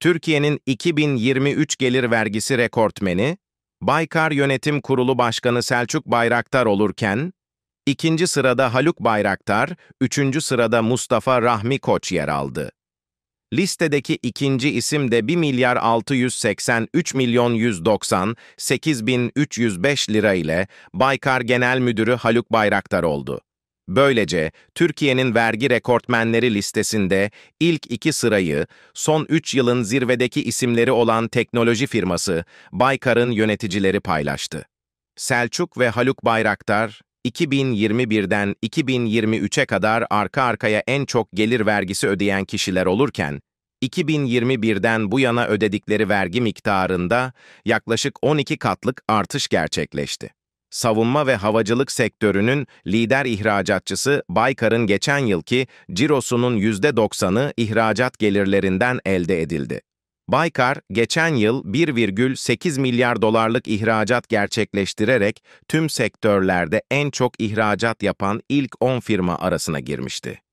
Türkiye'nin 2023 gelir vergisi rekortmeni, Baykar Yönetim Kurulu Başkanı Selçuk Bayraktar olurken, ikinci sırada Haluk Bayraktar, üçüncü sırada Mustafa Rahmi Koç yer aldı. Listedeki ikinci isim de 1 milyar 683 milyon 190 8305 lira ile Baykar Genel Müdürü Haluk Bayraktar oldu. Böylece Türkiye'nin vergi rekortmenleri listesinde ilk iki sırayı, son üç yılın zirvedeki isimleri olan teknoloji firması Baykar'ın yöneticileri paylaştı. Selçuk ve Haluk Bayraktar, 2021'den 2023'e kadar arka arkaya en çok gelir vergisi ödeyen kişiler olurken, 2021'den bu yana ödedikleri vergi miktarında yaklaşık 12 katlık artış gerçekleşti savunma ve havacılık sektörünün lider ihracatçısı Baykar'ın geçen yılki cirosunun %90'ı ihracat gelirlerinden elde edildi. Baykar, geçen yıl 1,8 milyar dolarlık ihracat gerçekleştirerek tüm sektörlerde en çok ihracat yapan ilk 10 firma arasına girmişti.